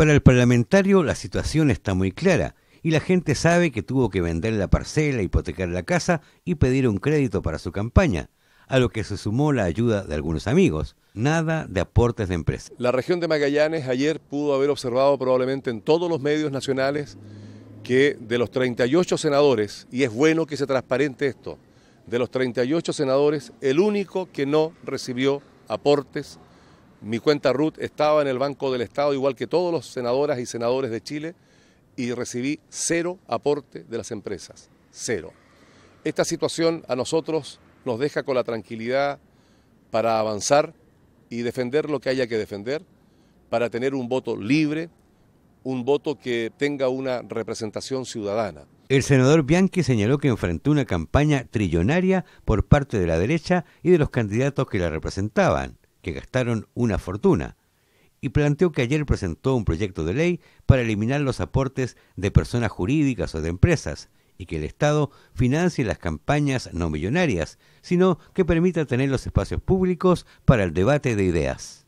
Para el parlamentario la situación está muy clara y la gente sabe que tuvo que vender la parcela, hipotecar la casa y pedir un crédito para su campaña, a lo que se sumó la ayuda de algunos amigos. Nada de aportes de empresa. La región de Magallanes ayer pudo haber observado probablemente en todos los medios nacionales que de los 38 senadores, y es bueno que se transparente esto, de los 38 senadores, el único que no recibió aportes mi cuenta RUT estaba en el Banco del Estado, igual que todos los senadoras y senadores de Chile, y recibí cero aporte de las empresas. Cero. Esta situación a nosotros nos deja con la tranquilidad para avanzar y defender lo que haya que defender, para tener un voto libre, un voto que tenga una representación ciudadana. El senador Bianchi señaló que enfrentó una campaña trillonaria por parte de la derecha y de los candidatos que la representaban que gastaron una fortuna, y planteó que ayer presentó un proyecto de ley para eliminar los aportes de personas jurídicas o de empresas, y que el Estado financie las campañas no millonarias, sino que permita tener los espacios públicos para el debate de ideas.